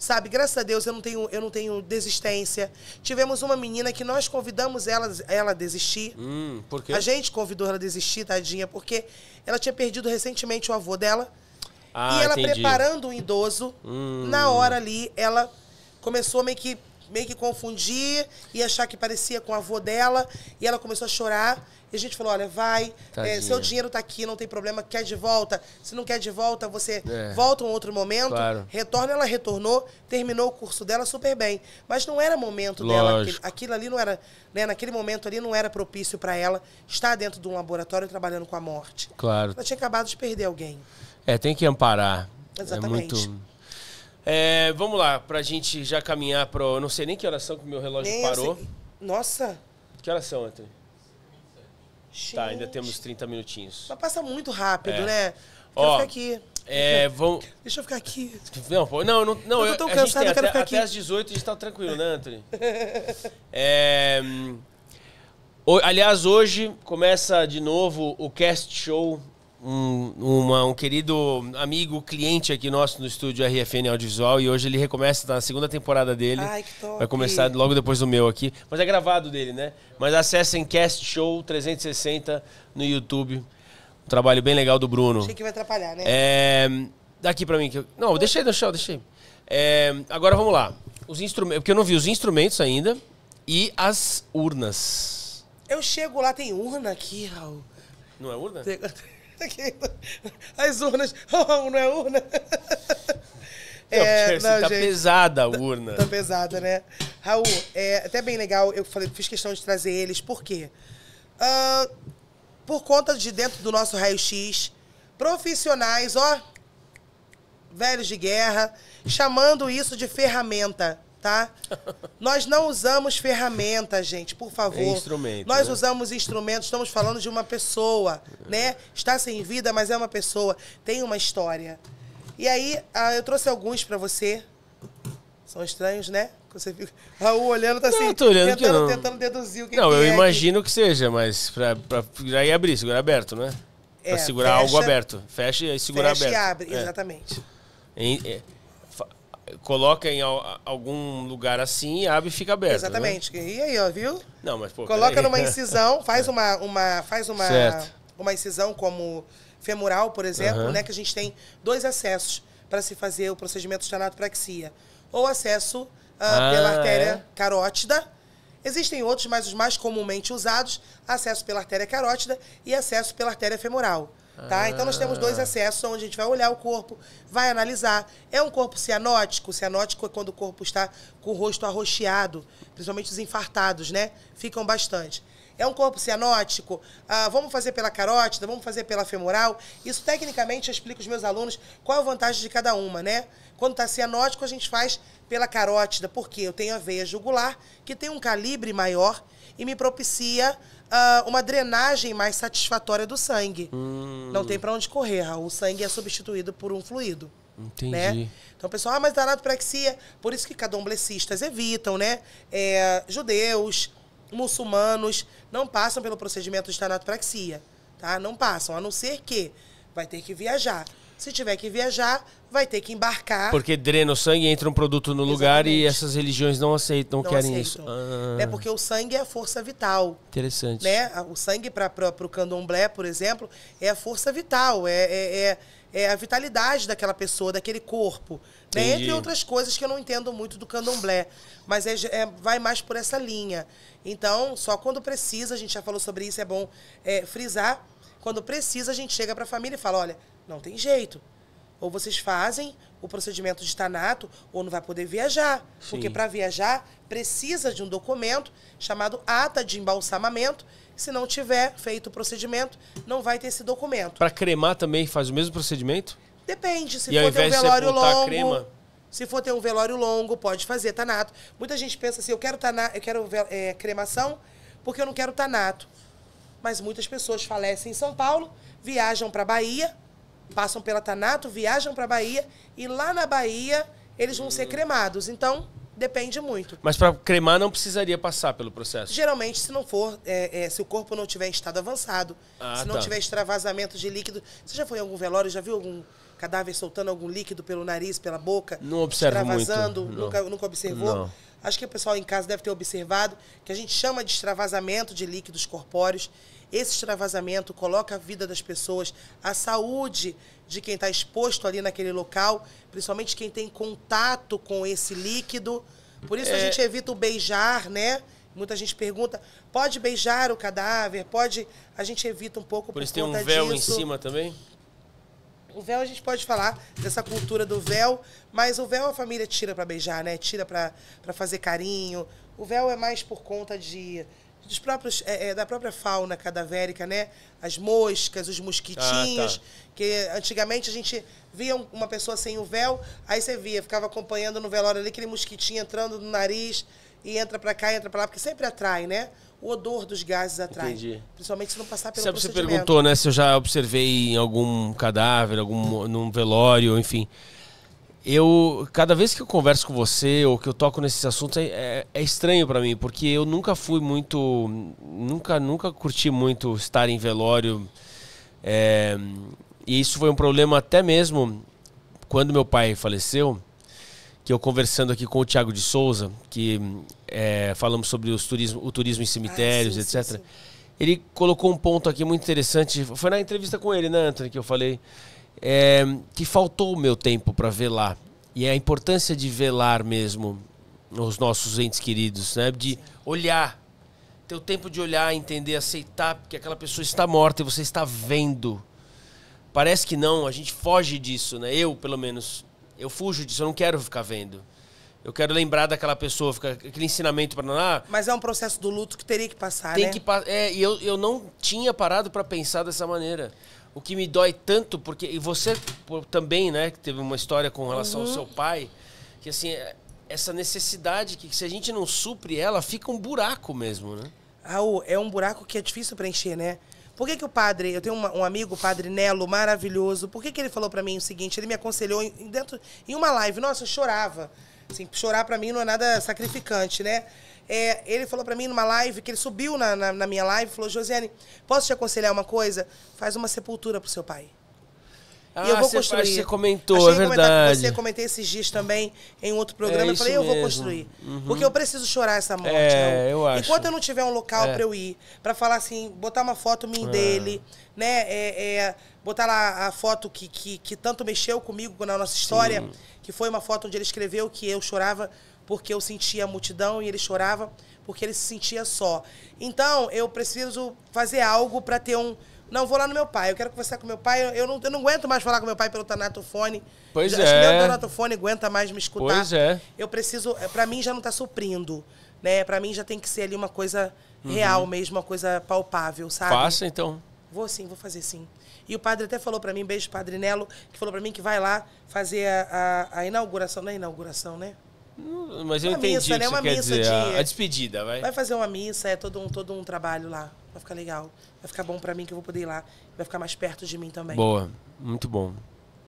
Sabe, graças a Deus eu não tenho, eu não tenho desistência. Tivemos uma menina que nós convidamos ela, ela a desistir. Hum, por quê? A gente convidou ela a desistir, tadinha, porque ela tinha perdido recentemente o avô dela. Ah, e ela entendi. preparando um idoso, hum. na hora ali, ela começou meio que meio que confundir e achar que parecia com a avô dela. E ela começou a chorar. E a gente falou: olha, vai, é, seu dinheiro tá aqui, não tem problema, quer de volta. Se não quer de volta, você é. volta um outro momento. Claro. Retorna, ela retornou, terminou o curso dela super bem. Mas não era momento Lógico. dela. Aquilo, aquilo ali não era, né, naquele momento ali não era propício para ela estar dentro de um laboratório trabalhando com a morte. Claro. Ela tinha acabado de perder alguém. É, tem que amparar. Exatamente. É muito... É, vamos lá, pra gente já caminhar pro. Eu não sei nem que horas são que o meu relógio nem parou. Sei... Nossa! Que horas são, Anthony? Gente. Tá, ainda temos 30 minutinhos. Mas passa muito rápido, é. né? Quero Ó, ficar aqui. É, vamos... Deixa eu ficar aqui. Não, não, não, não eu tô tão cansado, eu quero até, ficar aqui. Até às 18 a gente tá tranquilo, né, Anthony? é, aliás, hoje começa de novo o Cast Show um, uma, um querido amigo, cliente aqui nosso no estúdio RFN Audiovisual e hoje ele recomeça, tá na segunda temporada dele. Ai, que top. Vai começar logo depois do meu aqui. Mas é gravado dele, né? Mas acessem Cast Show 360 no YouTube. Um trabalho bem legal do Bruno. Achei que vai atrapalhar, né? É... Daqui pra mim. Que eu... Não, deixei no chão, deixei. É... Agora vamos lá. Os instrumentos. Porque eu não vi os instrumentos ainda e as urnas. Eu chego lá, tem urna aqui, Raul. Não é urna? Tem... Tá As urnas. Oh, não é urna? É, é assim, não, tá gente, pesada a tá- urna. Tá, tá, pesada, né? Raul, é, é até bem legal. Eu falei, fiz questão de trazer eles, por quê? Uh, por conta de dentro do nosso raio-x, profissionais, ó, velhos de guerra, chamando isso de ferramenta tá? Nós não usamos ferramentas, gente, por favor. É instrumento. Nós né? usamos instrumentos, estamos falando de uma pessoa, né? Está sem vida, mas é uma pessoa, tem uma história. E aí, ah, eu trouxe alguns para você. São estranhos, né? Você fica... Raul olhando, tá assim, não, olhando tentando, tentando, deduzir o que Não, que eu é imagino que... que seja, mas pra, pra, pra ir abrir, segurar aberto, né? É, pra segurar fecha, algo aberto. Fecha e segurar fecha aberto. e abre, é. exatamente. é coloca em algum lugar assim, abre e fica aberto. Né? Exatamente. Né? E aí, ó, viu? Não, mas pô, Coloca numa incisão, faz uma, uma, faz uma, certo. uma incisão como femoral, por exemplo, uhum. né? Que a gente tem dois acessos para se fazer o procedimento de anatopraxia, Ou acesso uh, ah, pela artéria é? carótida. Existem outros, mas os mais comumente usados, acesso pela artéria carótida e acesso pela artéria femoral. Tá? Ah. Então nós temos dois ah. acessos onde a gente vai olhar o corpo, vai analisar. É um corpo cianótico? Cianótico é quando o corpo está com o rosto arroxeado, principalmente os infartados, né? Ficam bastante. É um corpo cianótico? Ah, vamos fazer pela carótida, vamos fazer pela femoral? Isso tecnicamente eu explico aos meus alunos qual é a vantagem de cada uma, né? Quando está cianótico, a gente faz pela carótida, porque eu tenho a veia jugular, que tem um calibre maior e me propicia uh, uma drenagem mais satisfatória do sangue. Hum. Não tem para onde correr, O sangue é substituído por um fluido. Né? Entendi. Né? Então, pessoal, ah, mas daratopraxia, por isso que cadomblecistas evitam, né? É, judeus, muçulmanos, não passam pelo procedimento de tanatopraxia, tá? Não passam, a não ser que vai ter que viajar. Se tiver que viajar, vai ter que embarcar. Porque drena o sangue, entra um produto no Exatamente. lugar e essas religiões não aceitam, não querem aceitam. isso. É ah. É porque o sangue é a força vital. Interessante. Né? O sangue para o candomblé, por exemplo, é a força vital, é, é, é, é a vitalidade daquela pessoa, daquele corpo. Né? Entre outras coisas que eu não entendo muito do candomblé. Mas é, é, vai mais por essa linha. Então, só quando precisa, a gente já falou sobre isso, é bom é, frisar. Quando precisa, a gente chega para a família e fala: olha, não tem jeito. Ou vocês fazem o procedimento de tanato, ou não vai poder viajar. Sim. Porque para viajar, precisa de um documento chamado ata de embalsamamento. Se não tiver feito o procedimento, não vai ter esse documento. Para cremar também faz o mesmo procedimento? Depende. Se e for ter um velório longo. Crema... Se for ter um velório longo, pode fazer tanato. Muita gente pensa assim: eu quero, tanato, eu quero é, cremação porque eu não quero tanato. Mas muitas pessoas falecem em São Paulo, viajam para Bahia, passam pela Tanato, viajam para Bahia e lá na Bahia eles vão ser hum. cremados. Então, depende muito. Mas para cremar não precisaria passar pelo processo? Geralmente, se não for, é, é, se o corpo não tiver em estado avançado, ah, se não tá. tiver extravasamento de líquido. Você já foi em algum velório, já viu algum cadáver soltando algum líquido pelo nariz, pela boca? Não observa extravasando, muito. Não. Nunca, nunca observou? Não. Acho que o pessoal em casa deve ter observado que a gente chama de extravasamento de líquidos corpóreos. Esse extravasamento coloca a vida das pessoas, a saúde de quem está exposto ali naquele local, principalmente quem tem contato com esse líquido. Por isso é... a gente evita o beijar, né? Muita gente pergunta, pode beijar o cadáver? Pode. A gente evita um pouco por, por isso tem um véu disso. em cima também? O véu a gente pode falar dessa cultura do véu, mas o véu a família tira para beijar, né? Tira para fazer carinho. O véu é mais por conta de dos próprios é, é, da própria fauna cadavérica, né? As moscas, os mosquitinhos, ah, tá. que antigamente a gente via uma pessoa sem o véu, aí você via, ficava acompanhando no velório ali aquele mosquitinho entrando no nariz e entra para cá, entra para lá, porque sempre atrai, né? O odor dos gases atrai. Entendi. Principalmente se não passar pelo Sabe, você perguntou, né, se eu já observei em algum cadáver, algum num velório, enfim eu cada vez que eu converso com você ou que eu toco nesses assuntos é, é, é estranho para mim porque eu nunca fui muito nunca nunca curti muito estar em velório é, e isso foi um problema até mesmo quando meu pai faleceu que eu conversando aqui com o Tiago de Souza que é, falamos sobre os turismo, o turismo em cemitérios ah, sim, etc sim, sim. ele colocou um ponto aqui muito interessante foi na entrevista com ele né Anthony que eu falei é, que faltou o meu tempo para velar. E a importância de velar mesmo os nossos entes queridos, né? De olhar, ter o tempo de olhar, entender, aceitar, porque aquela pessoa está morta e você está vendo. Parece que não, a gente foge disso, né? Eu, pelo menos, eu fujo disso, eu não quero ficar vendo. Eu quero lembrar daquela pessoa, fica aquele ensinamento para não. Ah, Mas é um processo do luto que teria que passar, tem né? que é, e eu, eu não tinha parado para pensar dessa maneira. O que me dói tanto, porque. E você também, né, que teve uma história com relação uhum. ao seu pai, que assim, é, essa necessidade que se a gente não supre ela, fica um buraco mesmo, né? Raul, é um buraco que é difícil preencher, né? Por que, que o padre, eu tenho uma, um amigo, o padre Nelo, maravilhoso, por que, que ele falou para mim o seguinte? Ele me aconselhou em, dentro, em uma live, nossa, eu chorava. Assim, chorar para mim não é nada sacrificante, né? É, ele falou para mim numa live, que ele subiu na, na, na minha live, falou, Josiane, posso te aconselhar uma coisa? Faz uma sepultura pro seu pai. Ah, e eu vou você, ah, construir. Você comentou, Achei é verdade. Com você, comentei esses dias também em outro é programa. É eu falei, eu vou construir. Uhum. Porque eu preciso chorar essa morte. É, não. eu acho. Enquanto eu não tiver um local é. para eu ir, para falar assim, botar uma foto minha é. dele, né? É, é, botar lá a foto que, que, que, tanto mexeu comigo na nossa história, Sim. que foi uma foto onde ele escreveu que eu chorava porque eu sentia a multidão e ele chorava porque ele se sentia só. Então, eu preciso fazer algo para ter um não, vou lá no meu pai, eu quero conversar com meu pai. Eu não, eu não aguento mais falar com meu pai pelo tanatofone. Pois já, é. Acho que é. meu tanatofone aguenta mais me escutar. Pois é. Eu preciso... É, pra mim já não tá suprindo, né? Pra mim já tem que ser ali uma coisa uhum. real mesmo, uma coisa palpável, sabe? Faça, então. Vou sim, vou fazer sim. E o padre até falou para mim, beijo padre Nelo, que falou para mim que vai lá fazer a, a, a inauguração. Não é inauguração, né? Hum, mas eu uma entendi missa, né? uma missa dizer, de, a, despedida, vai. Vai fazer uma missa, é todo um, todo um trabalho lá vai ficar legal, vai ficar bom para mim que eu vou poder ir lá, vai ficar mais perto de mim também. Boa, muito bom.